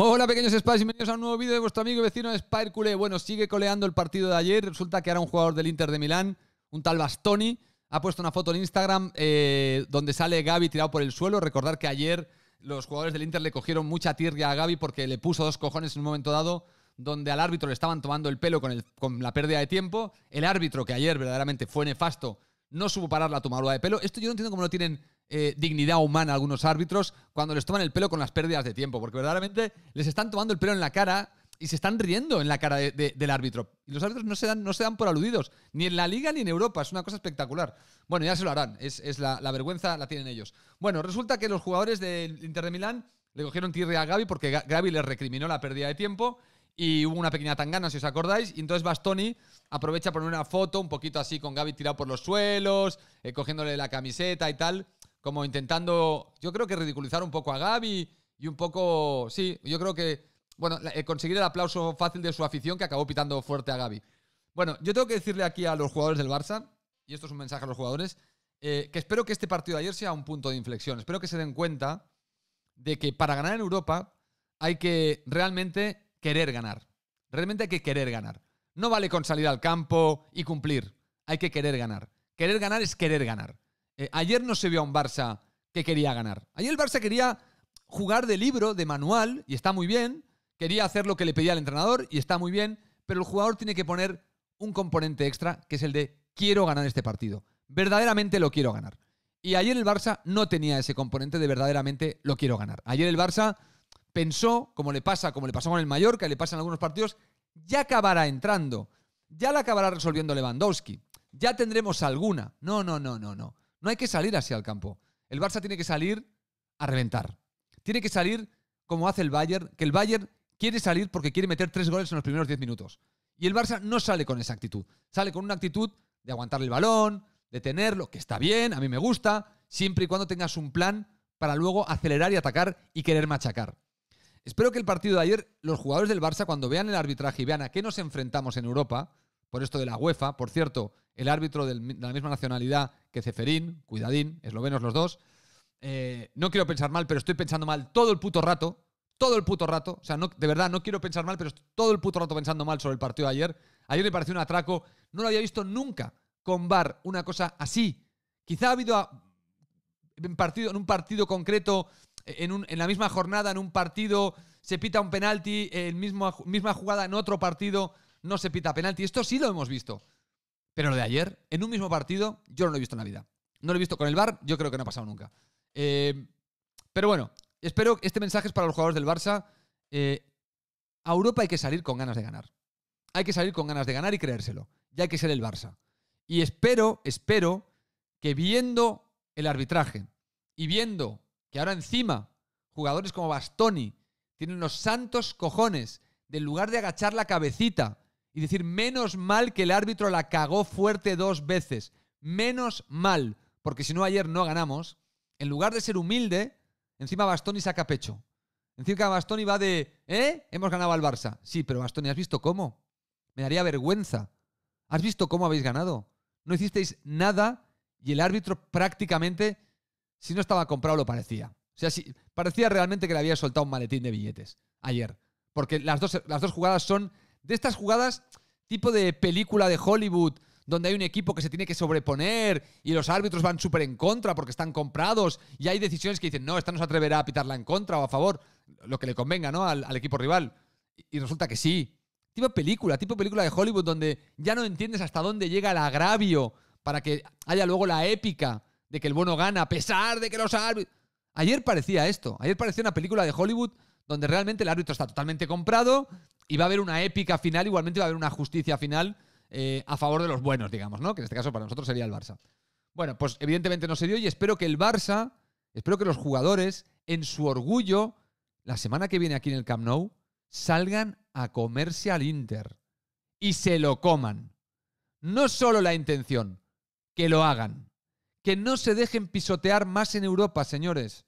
Hola pequeños y bienvenidos a un nuevo vídeo de vuestro amigo y vecino Spire Bueno, sigue coleando el partido de ayer. Resulta que era un jugador del Inter de Milán, un tal Bastoni, ha puesto una foto en Instagram eh, donde sale Gaby tirado por el suelo. Recordar que ayer los jugadores del Inter le cogieron mucha tirria a Gaby porque le puso dos cojones en un momento dado donde al árbitro le estaban tomando el pelo con, con la pérdida de tiempo. El árbitro, que ayer verdaderamente fue nefasto, no supo parar la tomadura de pelo. Esto yo no entiendo cómo lo tienen eh, dignidad humana a algunos árbitros cuando les toman el pelo con las pérdidas de tiempo, porque verdaderamente les están tomando el pelo en la cara y se están riendo en la cara del árbitro. Y los árbitros no se, dan, no se por aludidos, ni en la liga ni en Europa. Es una cosa espectacular. Bueno, ya se lo harán. Es, la, vergüenza la tienen ellos. Bueno, resulta que los jugadores del Inter de Milán le cogieron tirre a Gaby porque Gaby les recriminó la pérdida de tiempo y hubo una pequeña tangana, si os acordáis. Y entonces Bastoni aprovecha poner una foto un poquito así con Gaby tirado por los suelos, eh, cogiéndole la camiseta y tal como intentando, yo creo que ridiculizar un poco a Gaby y un poco, sí, yo creo que, bueno, eh, conseguir el aplauso fácil de su afición que acabó pitando fuerte a Gaby. Bueno, yo tengo que decirle aquí a los jugadores del Barça, y esto es un mensaje a los jugadores, eh, que espero que este partido de ayer sea un punto de inflexión. Espero que se den cuenta de que para ganar en Europa hay que realmente querer ganar. Realmente hay que querer ganar. No vale con salir al campo y cumplir. Hay que querer ganar. Querer ganar es querer ganar. Eh, ayer no se vio a un Barça que quería ganar. Ayer el Barça quería jugar de libro, de manual, y está muy bien. Quería hacer lo que le pedía el entrenador, y está muy bien. Pero el jugador tiene que poner un componente extra, que es el de quiero ganar este partido. Verdaderamente lo quiero ganar. Y ayer el Barça no tenía ese componente de verdaderamente lo quiero ganar. Ayer el Barça pensó, como le pasa, como le pasó con el Mallorca, le pasa en algunos partidos, ya acabará entrando, ya la acabará resolviendo Lewandowski, ya tendremos alguna. No, no, no, no, no. No hay que salir así al campo. El Barça tiene que salir a reventar. Tiene que salir como hace el Bayern, que el Bayern quiere salir porque quiere meter tres goles en los primeros diez minutos. Y el Barça no sale con esa actitud. Sale con una actitud de aguantar el balón, de tenerlo, que está bien, a mí me gusta, siempre y cuando tengas un plan para luego acelerar y atacar y querer machacar. Espero que el partido de ayer, los jugadores del Barça, cuando vean el arbitraje y vean a qué nos enfrentamos en Europa, por esto de la UEFA. Por cierto, el árbitro de la misma nacionalidad que Ceferín, cuidadín, eslovenos los dos. Eh, no quiero pensar mal, pero estoy pensando mal todo el puto rato. Todo el puto rato. O sea, de verdad, no quiero pensar mal, pero todo el puto rato pensando mal sobre el partido de ayer. Ayer me pareció un atraco. No lo había visto nunca con Bar, una cosa así. Quizá ha habido en, partido, en un partido concreto, en, la misma jornada, en un partido, se pita un penalti, en mismo, misma jugada en otro partido no se pita penalti. Esto sí lo hemos visto. Pero lo de ayer, en un mismo partido, yo no lo he visto en la vida. No lo he visto con el bar yo creo que no ha pasado nunca. Eh, pero bueno, espero que este mensaje es para los jugadores del Barça. Eh, a Europa hay que salir con ganas de ganar. Hay que salir con ganas de ganar y creérselo. ya hay que ser el Barça. Y espero, espero que viendo el arbitraje y viendo que ahora encima jugadores como Bastoni tienen los santos cojones del lugar de agachar la cabecita y decir, menos mal que el árbitro la cagó fuerte dos veces. Menos mal, porque si no ayer no ganamos. En lugar de ser humilde, encima Bastoni saca pecho. Encima Bastoni va de, ¿eh? Hemos ganado al Barça. Sí, pero Bastoni, ¿has visto cómo? Me daría vergüenza. ¿Has visto cómo habéis ganado? No hicisteis nada y el árbitro prácticamente, si no estaba comprado, lo parecía. O sea, parecía realmente que le había soltado un maletín de billetes ayer. Porque las dos, las dos jugadas son de estas jugadas tipo de película de Hollywood, donde hay un equipo que se tiene que sobreponer y los árbitros van súper en contra porque están comprados y hay decisiones que dicen, no, esta no se atreverá a pitarla en contra o a favor, lo que le convenga, ¿no? Al, equipo rival. Y, y resulta que sí. Tipo película, tipo película de Hollywood donde ya no entiendes hasta dónde llega el agravio para que haya luego la épica de que el bueno gana a pesar de que los árbitros... Ayer parecía esto, ayer parecía una película de Hollywood donde realmente el árbitro está totalmente comprado y va a haber una épica final, igualmente va a haber una justicia final eh, a favor de los buenos, digamos, ¿no? Que en este caso para nosotros sería el Barça. Bueno, pues evidentemente no se dio y espero que el Barça, espero que los jugadores, en su orgullo, la semana que viene aquí en el Camp Nou, salgan a comerse al Inter y se lo coman. No solo la intención, que lo hagan. Que no se dejen pisotear más en Europa, señores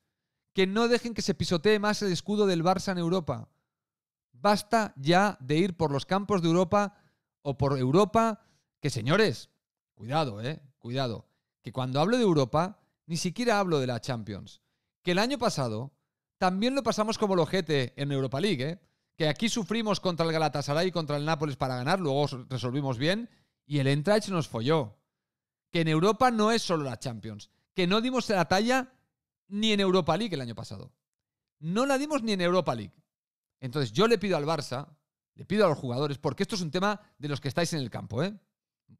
que no dejen que se pisotee más el escudo del Barça en Europa. Basta ya de ir por los campos de Europa o por Europa, que señores, cuidado, eh, cuidado, que cuando hablo de Europa, ni siquiera hablo de la Champions. Que el año pasado también lo pasamos como lojete en Europa League, ¿eh? que aquí sufrimos contra el Galatasaray y contra el Nápoles para ganar, luego resolvimos bien y el Entrach nos folló. Que en Europa no es solo la Champions, que no dimos la talla ni en Europa League el año pasado. No la dimos ni en Europa League. Entonces yo le pido al Barça, le pido a los jugadores, porque esto es un tema de los que estáis en el campo, ¿eh?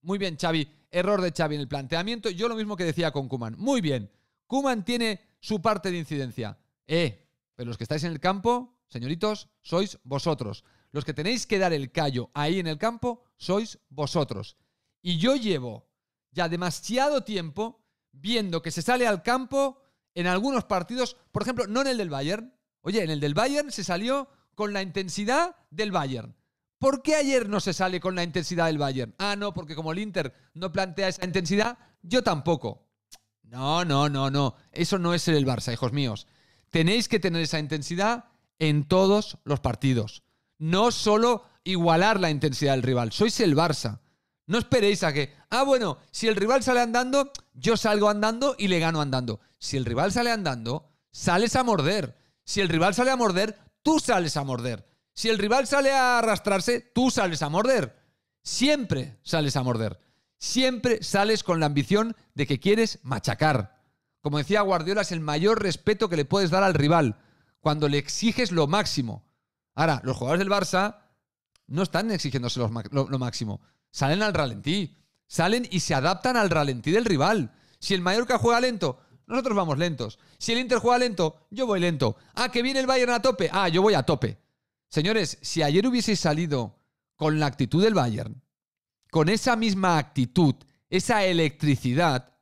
Muy bien, Xavi. Error de Xavi en el planteamiento. Yo lo mismo que decía con Kuman. Muy bien. Kuman tiene su parte de incidencia. Eh, pero los que estáis en el campo, señoritos, sois vosotros. Los que tenéis que dar el callo ahí en el campo, sois vosotros. Y yo llevo ya demasiado tiempo viendo que se sale al campo en algunos partidos, por ejemplo, no en el del Bayern. Oye, en el del Bayern se salió con la intensidad del Bayern. ¿Por qué ayer no se sale con la intensidad del Bayern? Ah, no, porque como el Inter no plantea esa intensidad, yo tampoco. No, no, no, no. Eso no es el Barça, hijos míos. Tenéis que tener esa intensidad en todos los partidos. No solo igualar la intensidad del rival. Sois el Barça. No esperéis a que, ah, bueno, si el rival sale andando, yo salgo andando y le gano andando. Si el rival sale andando, sales a morder. Si el rival sale a morder, tú sales a morder. Si el rival sale a arrastrarse, tú sales a morder. Siempre sales a morder. Siempre sales con la ambición de que quieres machacar. Como decía Guardiola, es el mayor respeto que le puedes dar al rival, cuando le exiges lo máximo. Ahora, los jugadores del Barça no están exigiéndose lo, máximo. Salen al ralentí. Salen y se adaptan al ralentí del rival. Si el Mallorca juega lento, nosotros vamos lentos. Si el Inter juega lento, yo voy lento. Ah, que viene el Bayern a tope. Ah, yo voy a tope. Señores, si ayer hubieseis salido con la actitud del Bayern, con esa misma actitud, esa electricidad,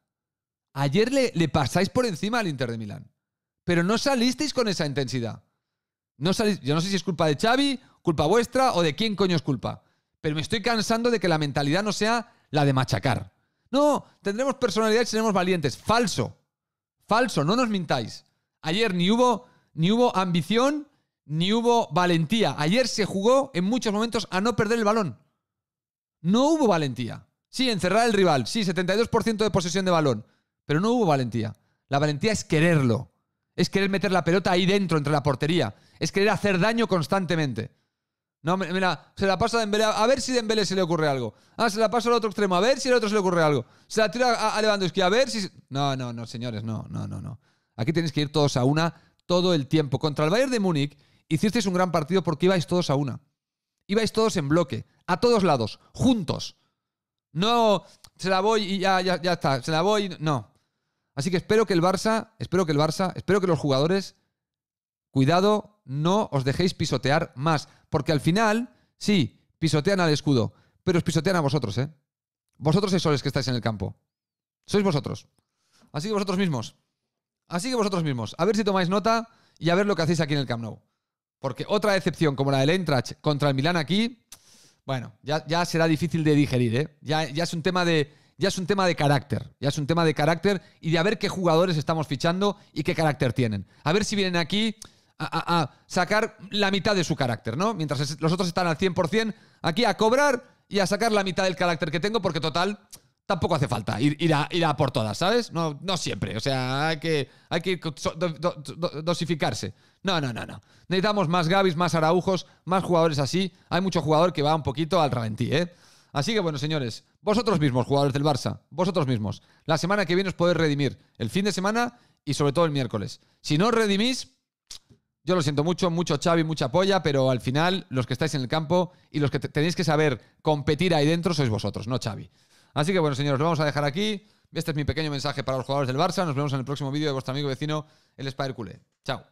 ayer le, pasáis por encima al Inter de Milán. Pero no salisteis con esa intensidad. No yo no sé si es culpa de Xavi, culpa vuestra o de quién coño es culpa. Pero me estoy cansando de que la mentalidad no sea la de machacar. No, tendremos personalidad y seremos valientes. Falso. Falso, no nos mintáis. Ayer ni hubo, ni hubo ambición, ni hubo valentía. Ayer se jugó en muchos momentos a no perder el balón. No hubo valentía. Sí, encerrar al rival, sí, 72% de posesión de balón, pero no hubo valentía. La valentía es quererlo, es querer meter la pelota ahí dentro, entre la portería, es querer hacer daño constantemente. No, mira, se la pasa a a ver si de Dembélé se le ocurre algo. Ah, se la pasa al otro extremo, a ver si al otro se le ocurre algo. Se la tira a, Lewandowski, a ver si... No, no, no, señores, no, no, no, no. Aquí tenéis que ir todos a una todo el tiempo. Contra el Bayern de Múnich hicisteis un gran partido porque ibais todos a una. Ibais todos en bloque, a todos lados, juntos. No, se la voy y ya, ya, ya está, se la voy, no. Así que espero que el Barça, espero que el Barça, espero que los jugadores, cuidado no os dejéis pisotear más, porque al final, sí, pisotean al escudo, pero os pisotean a vosotros, ¿eh? Vosotros sois los que estáis en el campo. Sois vosotros. Así que vosotros mismos. Así que vosotros mismos. A ver si tomáis nota y a ver lo que hacéis aquí en el Camp Nou. Porque otra decepción como la del Eintracht contra el Milán aquí, bueno, ya, será difícil de digerir, ¿eh? Ya, ya, es un tema de, ya es un tema de carácter. Ya es un tema de carácter y de a ver qué jugadores estamos fichando y qué carácter tienen. A ver si vienen aquí a, sacar la mitad de su carácter, ¿no? Mientras los otros están al 100%, aquí a cobrar y a sacar la mitad del carácter que tengo, porque total, tampoco hace falta ir, a, a, por todas, ¿sabes? No, no siempre, o sea, hay que, hay que dosificarse. No, no, no, no. Necesitamos más Gavis, más Araujos, más jugadores así. Hay mucho jugador que va un poquito al ralentí, ¿eh? Así que bueno, señores, vosotros mismos, jugadores del Barça, vosotros mismos, la semana que viene os podéis redimir, el fin de semana y sobre todo el miércoles. Si no os redimís, yo lo siento mucho, mucho Xavi, mucha polla, pero al final los que estáis en el campo y los que tenéis que saber competir ahí dentro sois vosotros, no Xavi. Así que bueno, señores, lo vamos a dejar aquí. Este es mi pequeño mensaje para los jugadores del Barça. Nos vemos en el próximo vídeo de vuestro amigo vecino, el Spider Culé. Chao.